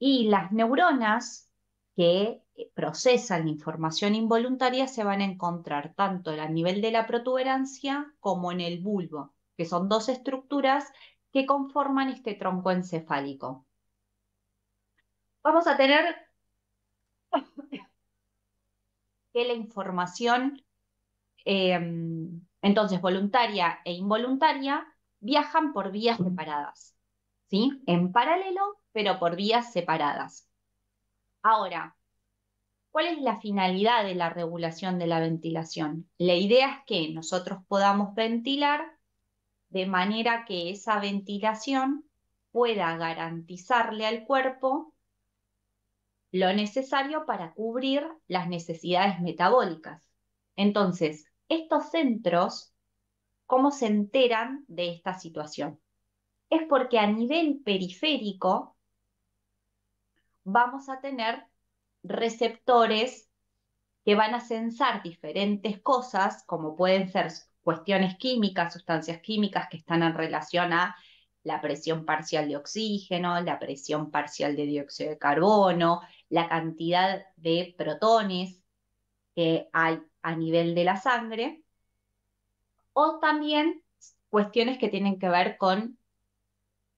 Y las neuronas que eh, procesan la información involuntaria se van a encontrar tanto a nivel de la protuberancia como en el bulbo, que son dos estructuras que conforman este tronco encefálico. Vamos a tener *coughs* que la información em, entonces, voluntaria e involuntaria viajan por vías separadas, ¿sí? En paralelo, pero por vías separadas. Ahora, ¿cuál es la finalidad de la regulación de la ventilación? La idea es que nosotros podamos ventilar de manera que esa ventilación pueda garantizarle al cuerpo lo necesario para cubrir las necesidades metabólicas. Entonces, estos centros, ¿cómo se enteran de esta situación? Es porque a nivel periférico vamos a tener receptores que van a censar diferentes cosas, como pueden ser cuestiones químicas, sustancias químicas que están en relación a la presión parcial de oxígeno, la presión parcial de dióxido de carbono, la cantidad de protones que hay a nivel de la sangre, o también cuestiones que tienen que ver con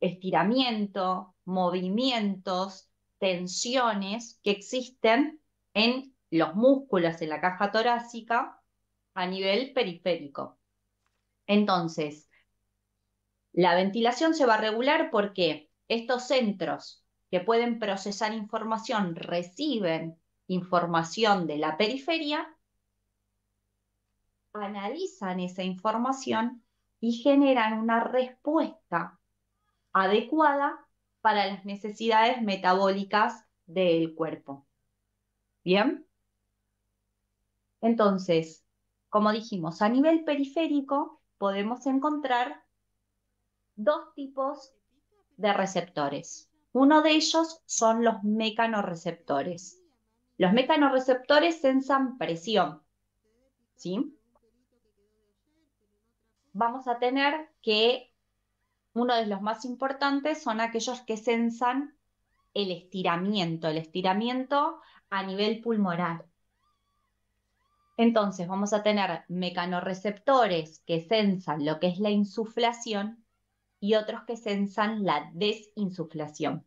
estiramiento, movimientos, tensiones que existen en los músculos, en la caja torácica, a nivel periférico. Entonces, la ventilación se va a regular porque estos centros que pueden procesar información reciben información de la periferia analizan esa información y generan una respuesta adecuada para las necesidades metabólicas del cuerpo. ¿Bien? Entonces, como dijimos, a nivel periférico podemos encontrar dos tipos de receptores. Uno de ellos son los mecanorreceptores. Los mecanorreceptores sensan presión, ¿sí? vamos a tener que uno de los más importantes son aquellos que sensan el estiramiento, el estiramiento a nivel pulmonar. Entonces vamos a tener mecanorreceptores que sensan lo que es la insuflación y otros que sensan la desinsuflación.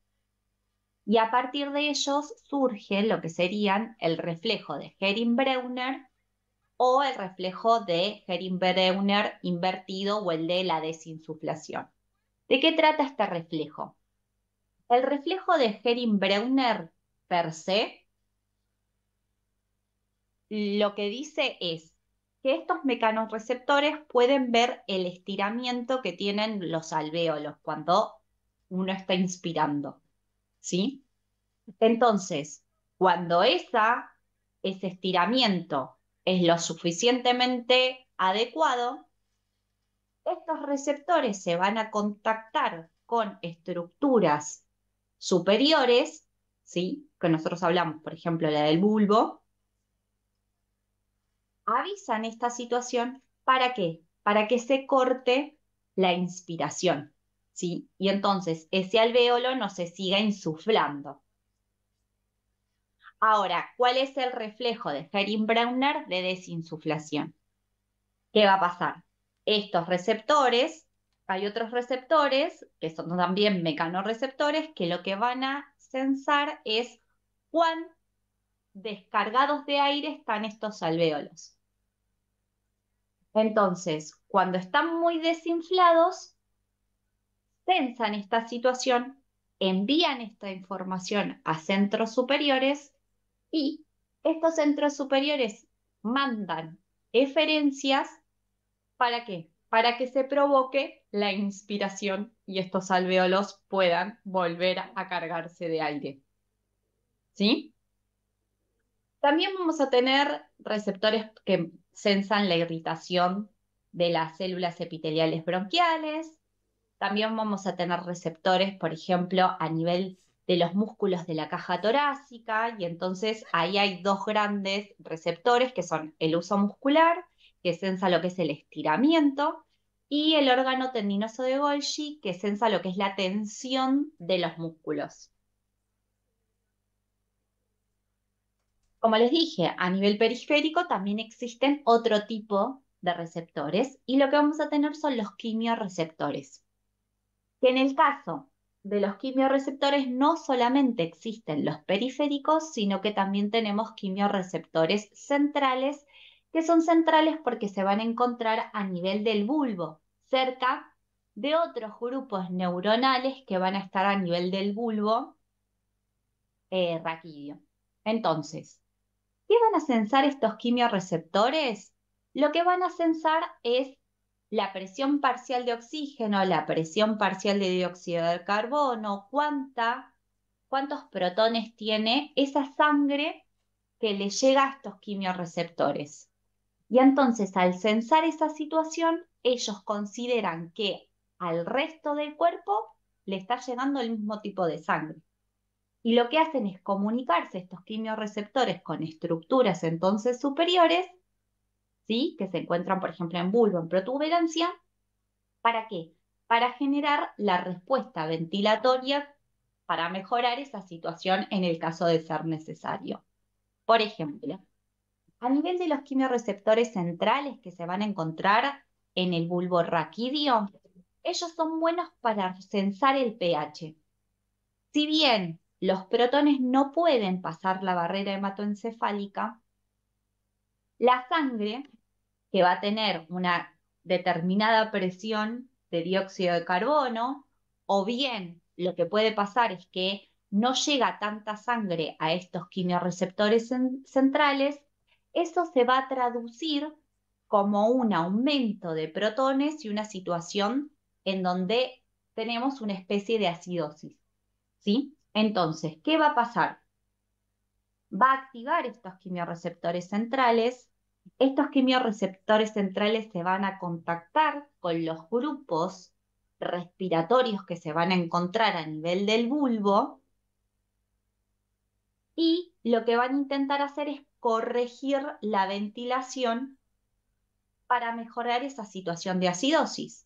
Y a partir de ellos surge lo que serían el reflejo de hering breuner o el reflejo de Herin-Breuner invertido o el de la desinsuflación. ¿De qué trata este reflejo? El reflejo de Herin-Breuner per se lo que dice es que estos mecanorreceptores pueden ver el estiramiento que tienen los alvéolos cuando uno está inspirando. ¿Sí? Entonces, cuando esa, ese estiramiento es lo suficientemente adecuado, estos receptores se van a contactar con estructuras superiores, ¿sí? que nosotros hablamos, por ejemplo, la del bulbo, avisan esta situación para qué? Para que se corte la inspiración. ¿sí? Y entonces ese alvéolo no se siga insuflando. Ahora, ¿cuál es el reflejo de Herin brauner de desinsuflación? ¿Qué va a pasar? Estos receptores, hay otros receptores, que son también mecanorreceptores, que lo que van a censar es cuán descargados de aire están estos alvéolos. Entonces, cuando están muy desinflados, censan esta situación, envían esta información a centros superiores y estos centros superiores mandan eferencias para qué? Para que se provoque la inspiración y estos alveolos puedan volver a cargarse de aire. ¿Sí? También vamos a tener receptores que sensan la irritación de las células epiteliales bronquiales. También vamos a tener receptores, por ejemplo, a nivel de los músculos de la caja torácica y entonces ahí hay dos grandes receptores que son el uso muscular, que sensa lo que es el estiramiento, y el órgano tendinoso de Golgi, que sensa lo que es la tensión de los músculos. Como les dije, a nivel periférico también existen otro tipo de receptores y lo que vamos a tener son los quimiorreceptores, Que en el caso de los quimioreceptores no solamente existen los periféricos, sino que también tenemos quimioreceptores centrales, que son centrales porque se van a encontrar a nivel del bulbo, cerca de otros grupos neuronales que van a estar a nivel del bulbo eh, raquídeo. Entonces, ¿qué van a censar estos quimioreceptores? Lo que van a censar es la presión parcial de oxígeno, la presión parcial de dióxido de carbono, cuánta, cuántos protones tiene esa sangre que le llega a estos quimiorreceptores. Y entonces al censar esa situación, ellos consideran que al resto del cuerpo le está llegando el mismo tipo de sangre. Y lo que hacen es comunicarse estos quimiorreceptores con estructuras entonces superiores que se encuentran, por ejemplo, en bulbo, en protuberancia. ¿Para qué? Para generar la respuesta ventilatoria para mejorar esa situación en el caso de ser necesario. Por ejemplo, a nivel de los quimiorreceptores centrales que se van a encontrar en el bulbo raquídeo, ellos son buenos para sensar el pH. Si bien los protones no pueden pasar la barrera hematoencefálica, la sangre, que va a tener una determinada presión de dióxido de carbono, o bien lo que puede pasar es que no llega tanta sangre a estos quimiorreceptores centrales, eso se va a traducir como un aumento de protones y una situación en donde tenemos una especie de acidosis. Entonces, ¿qué va a pasar? Va a activar estos quimiorreceptores centrales, estos quimiorreceptores centrales se van a contactar con los grupos respiratorios que se van a encontrar a nivel del bulbo y lo que van a intentar hacer es corregir la ventilación para mejorar esa situación de acidosis.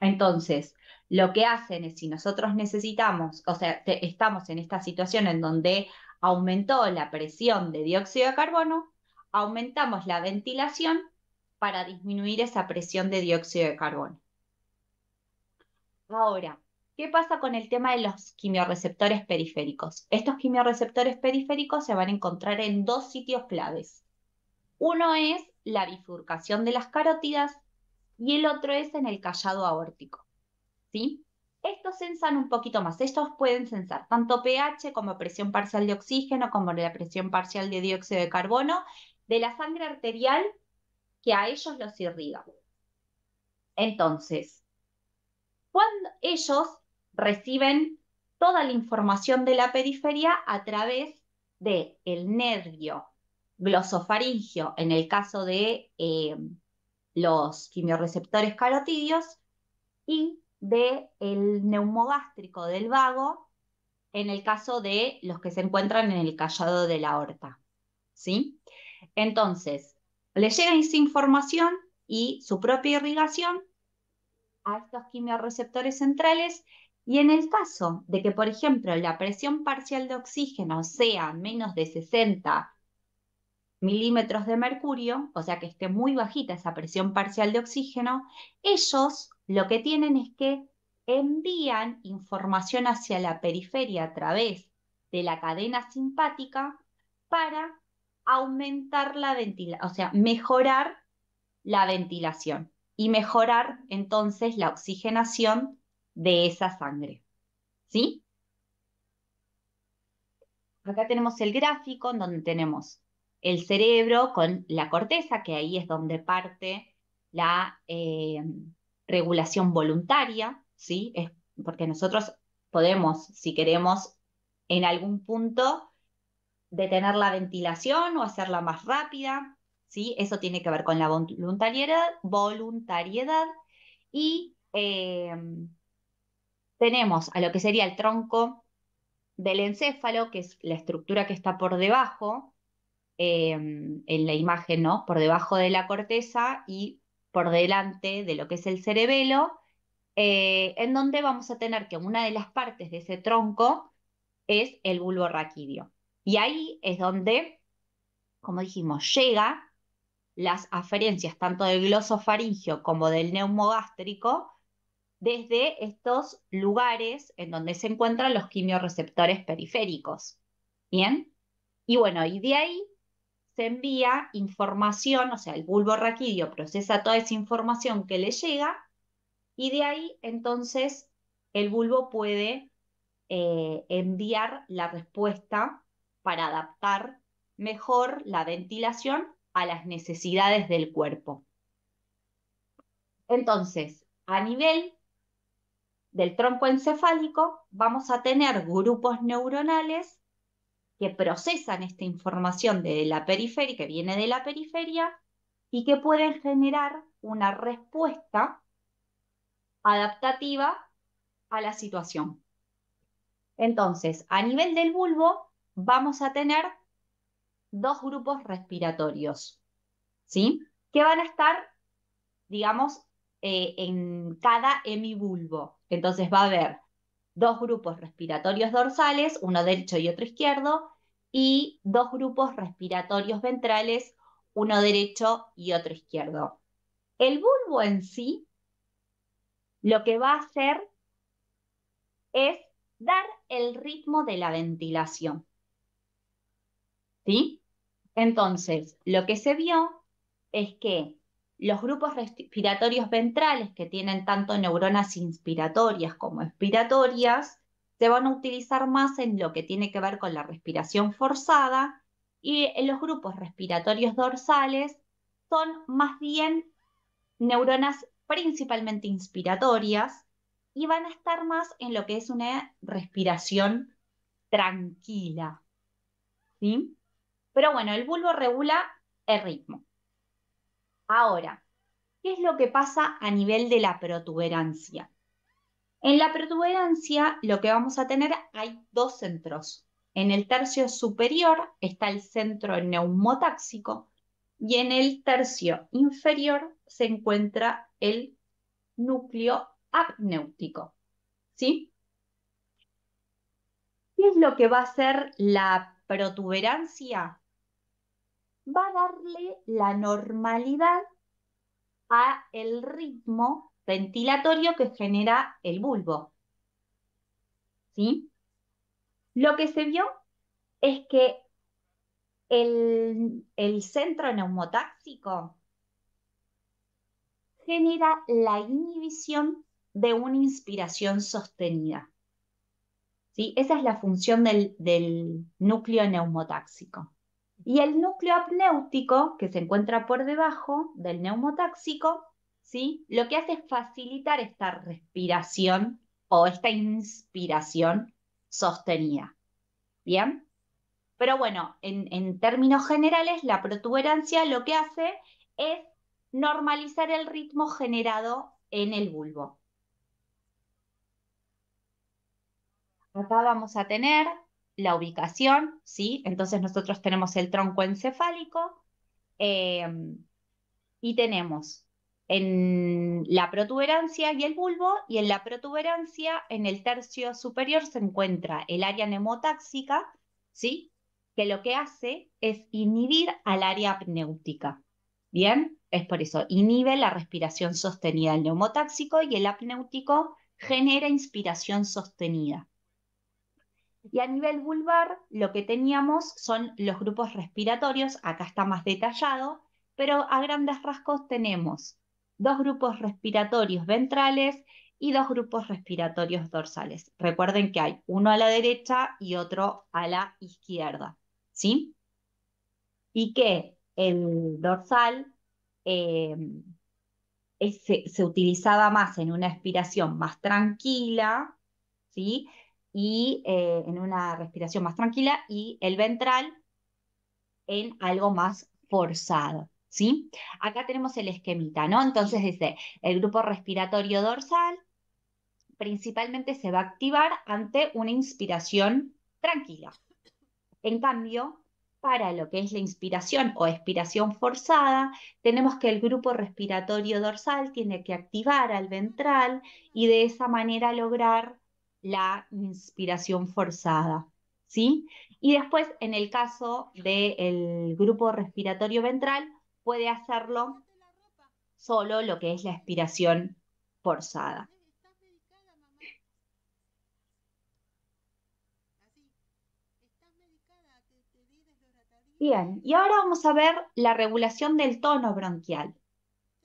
Entonces, lo que hacen es si nosotros necesitamos, o sea, estamos en esta situación en donde aumentó la presión de dióxido de carbono, aumentamos la ventilación para disminuir esa presión de dióxido de carbono. Ahora, ¿qué pasa con el tema de los quimiorreceptores periféricos? Estos quimiorreceptores periféricos se van a encontrar en dos sitios claves. Uno es la bifurcación de las carótidas y el otro es en el callado aórtico. ¿Sí? Estos sensan un poquito más. Estos pueden sensar tanto pH como presión parcial de oxígeno, como la presión parcial de dióxido de carbono de la sangre arterial que a ellos los irriga. Entonces, cuando ellos reciben toda la información de la periferia a través del el nervio glosofaringio, en el caso de eh, los quimiorreceptores carotidios, y del el neumogástrico del vago, en el caso de los que se encuentran en el callado de la aorta. ¿Sí? Entonces, le llega esa información y su propia irrigación a estos quimiorreceptores centrales y en el caso de que, por ejemplo, la presión parcial de oxígeno sea menos de 60 milímetros de mercurio, o sea que esté muy bajita esa presión parcial de oxígeno, ellos lo que tienen es que envían información hacia la periferia a través de la cadena simpática para aumentar la ventilación, o sea, mejorar la ventilación y mejorar entonces la oxigenación de esa sangre. ¿Sí? Acá tenemos el gráfico en donde tenemos el cerebro con la corteza, que ahí es donde parte la eh, regulación voluntaria, ¿sí? porque nosotros podemos, si queremos, en algún punto detener la ventilación o hacerla más rápida, ¿sí? Eso tiene que ver con la voluntariedad, voluntariedad y em, tenemos a lo que sería el tronco del encéfalo, que es la estructura que está por debajo, em, en la imagen, ¿no? Por debajo de la corteza y por delante de lo que es el cerebelo, eh, en donde vamos a tener que una de las partes de ese tronco es el bulbo raquídeo. Y ahí es donde, como dijimos, llega las aferencias tanto del glosofaringio como del neumogástrico desde estos lugares en donde se encuentran los quimioreceptores periféricos. ¿Bien? Y bueno, y de ahí se envía información, o sea, el bulbo raquídeo procesa toda esa información que le llega y de ahí entonces el bulbo puede eh, enviar la respuesta para adaptar mejor la ventilación a las necesidades del cuerpo. Entonces, a nivel del tronco encefálico, vamos a tener grupos neuronales que procesan esta información de la periferia, que viene de la periferia, y que pueden generar una respuesta adaptativa a la situación. Entonces, a nivel del bulbo, vamos a tener dos grupos respiratorios, ¿sí? Que van a estar, digamos, eh, en cada hemibulbo. Entonces va a haber dos grupos respiratorios dorsales, uno derecho y otro izquierdo, y dos grupos respiratorios ventrales, uno derecho y otro izquierdo. El bulbo en sí lo que va a hacer es dar el ritmo de la ventilación. ¿sí? Entonces, lo que se vio es que los grupos respiratorios ventrales que tienen tanto neuronas inspiratorias como expiratorias se van a utilizar más en lo que tiene que ver con la respiración forzada y los grupos respiratorios dorsales son más bien neuronas principalmente inspiratorias y van a estar más en lo que es una respiración tranquila. ¿Sí? Pero bueno, el bulbo regula el ritmo. Ahora, ¿qué es lo que pasa a nivel de la protuberancia? En la protuberancia lo que vamos a tener hay dos centros. En el tercio superior está el centro neumotáxico y en el tercio inferior se encuentra el núcleo apnéutico. ¿Sí? ¿Qué es lo que va a ser la protuberancia? va a darle la normalidad a el ritmo ventilatorio que genera el bulbo. ¿Sí? Lo que se vio es que el, centro neumotáxico genera la inhibición de una inspiración sostenida. ¿Sí? Esa es la función del, del núcleo neumotáxico. Y el núcleo apnéutico, que se encuentra por debajo del neumotáxico, ¿sí? lo que hace es facilitar esta respiración o esta inspiración sostenida. ¿Bien? Pero bueno, en, en términos generales, la protuberancia lo que hace es normalizar el ritmo generado en el bulbo. Acá vamos a tener la ubicación, ¿sí? Entonces nosotros tenemos el tronco encefálico em, y tenemos en la protuberancia y el bulbo, y en la protuberancia, en el tercio superior, se encuentra el área nemotáxica, ¿sí? Que lo que hace es inhibir al área apnéutica. ¿Bien? Es por eso, inhibe la respiración sostenida del neumotáxico y el apnéutico genera inspiración sostenida. Y a nivel vulvar, lo que teníamos son los grupos respiratorios, acá está más detallado, pero a grandes rasgos tenemos dos grupos respiratorios ventrales y dos grupos respiratorios dorsales. Recuerden que hay uno a la derecha y otro a la izquierda, ¿sí? Y que el dorsal em, se, se utilizaba más en una expiración más tranquila, ¿sí? y eh, en una respiración más tranquila y el ventral en algo más forzado. ¿Sí? Acá tenemos el esquemita, ¿no? Entonces dice, el grupo respiratorio dorsal principalmente se va a activar ante una inspiración tranquila. En cambio, para lo que es la inspiración o expiración forzada, tenemos que el grupo respiratorio dorsal tiene que activar al ventral y de esa manera lograr la inspiración forzada, ¿sí? Y después, en el caso del grupo respiratorio ventral, puede hacerlo solo lo que es la expiración forzada. Bien, y ahora vamos a ver la regulación del tono bronquial.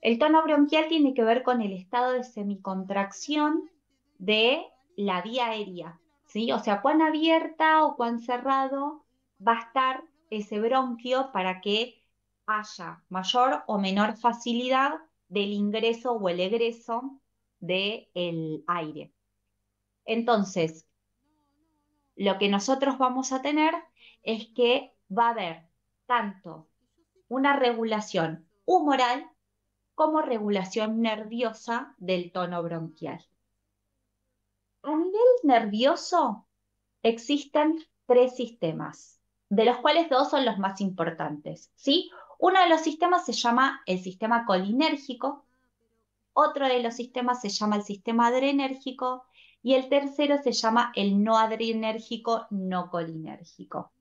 El tono bronquial tiene que ver con el estado de semicontracción de la vía aérea, ¿sí? O sea, cuán abierta o cuán cerrado va a estar ese bronquio para que haya mayor o menor facilidad del ingreso o el egreso del aire. Entonces, lo que nosotros vamos a tener es que va a haber tanto una regulación humoral como regulación nerviosa del tono bronquial a nivel nervioso existen tres sistemas, de los cuales dos son los más importantes, ¿sí? Uno de los sistemas se llama el sistema colinérgico, otro de los sistemas se llama el sistema adrenérgico y el tercero se llama el no adrenérgico no colinérgico.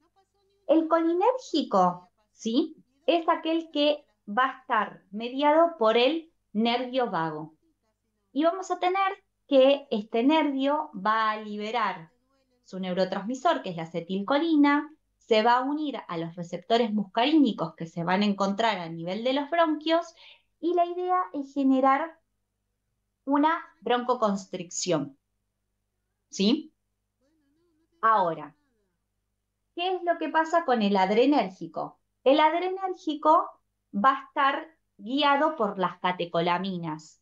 El colinérgico, ¿sí? Es aquel que va a estar mediado por el nervio vago. Y vamos a tener que este nervio va a liberar su neurotransmisor, que es la acetilcolina, se va a unir a los receptores muscarínicos que se van a encontrar a nivel de los bronquios y la idea es generar una broncoconstricción. ¿Sí? Ahora, ¿qué es lo que pasa con el adrenérgico? El adrenérgico va a estar guiado por las catecolaminas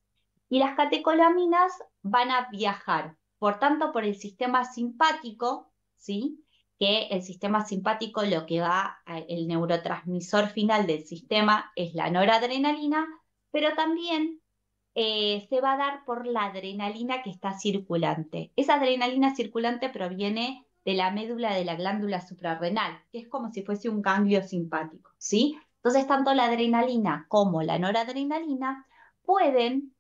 y las catecolaminas van a viajar, por tanto, por el sistema simpático, ¿sí? que el sistema simpático lo que va, el neurotransmisor final del sistema es la noradrenalina, pero también eh, se va a dar por la adrenalina que está circulante. Esa adrenalina circulante proviene de la médula de la glándula suprarrenal, que es como si fuese un ganglio simpático, ¿sí? Entonces, tanto la adrenalina como la noradrenalina pueden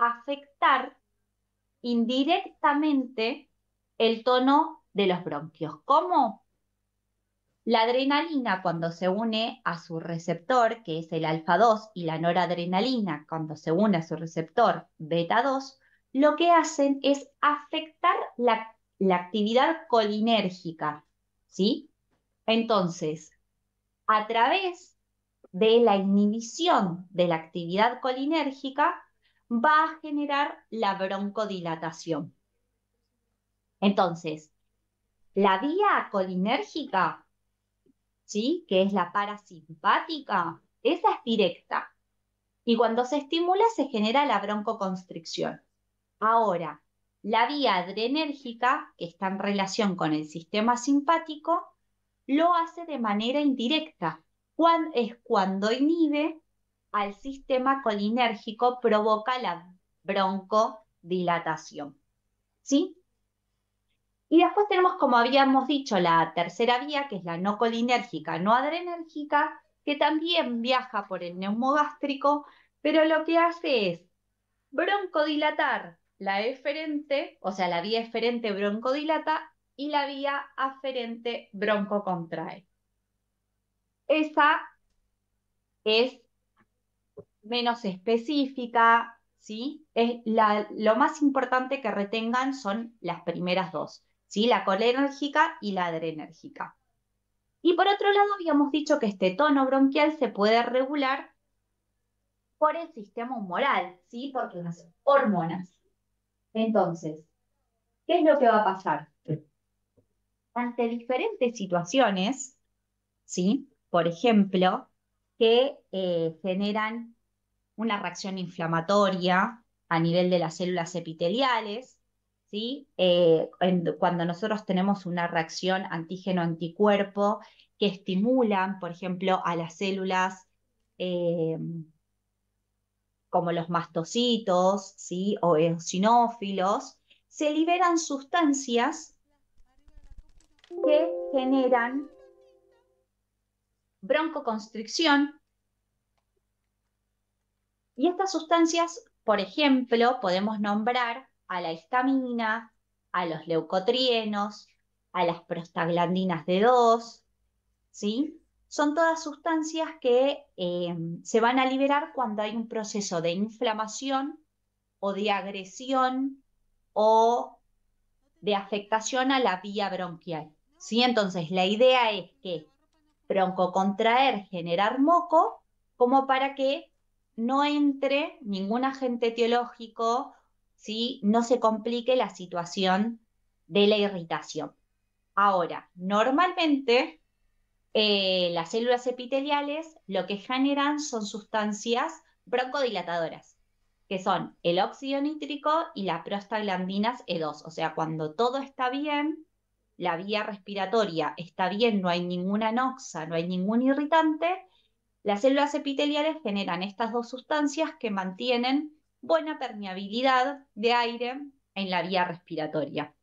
afectar indirectamente el tono de los bronquios. ¿Cómo? La adrenalina cuando se une a su receptor, que es el alfa 2, y la noradrenalina cuando se une a su receptor beta 2, lo que hacen es afectar la, la actividad colinérgica, ¿sí? Entonces, a través de la inhibición de la actividad colinérgica, va a generar la broncodilatación. Entonces, la vía colinérgica, ¿sí? que es la parasimpática, esa es directa. Y cuando se estimula se genera la broncoconstricción. Ahora, la vía adrenérgica, que está en relación con el sistema simpático, lo hace de manera indirecta. Es cuando inhibe al sistema colinérgico provoca la broncodilatación. ¿Sí? Y después tenemos, como habíamos dicho, la tercera vía, que es la no colinérgica, no adrenérgica, que también viaja por el neumogástrico, pero lo que hace es broncodilatar la eferente, o sea, la vía eferente broncodilata y la vía aferente broncocontrae. Esa es menos específica, ¿sí? Es lo más importante que retengan son las primeras dos, ¿sí? La colenérgica y la adrenérgica. Y por otro lado, habíamos dicho que este tono bronquial se puede regular por el sistema humoral, ¿sí? porque las hormonas. Entonces, ¿qué es lo que va a pasar? Ante diferentes situaciones, ¿sí? Por ejemplo, que eh, generan una reacción inflamatoria a nivel de las células epiteliales, ¿sí? Eh, cuando nosotros tenemos una reacción antígeno-anticuerpo que estimulan, por ejemplo, a las células eh, como los mastocitos ¿sí? o eosinófilos, se liberan sustancias que generan broncoconstricción y estas sustancias, por ejemplo, podemos nombrar a la histamina, a los leucotrienos, a las prostaglandinas de 2, ¿sí? Son todas sustancias que eh, se van a liberar cuando hay un proceso de inflamación o de agresión o de afectación a la vía bronquial. ¿sí? Entonces, la idea es que broncocontraer, generar moco, como para que no entre ningún agente etiológico si no se complique la situación de la irritación. Ahora, normalmente eh, las células epiteliales lo que generan son sustancias broncodilatadoras, que son el óxido nítrico y las prostaglandinas E2. O sea, cuando todo está bien, la vía respiratoria está bien, no hay ninguna noxa, no hay ningún irritante, las células epiteliales generan estas dos sustancias que mantienen buena permeabilidad de aire en la vía respiratoria.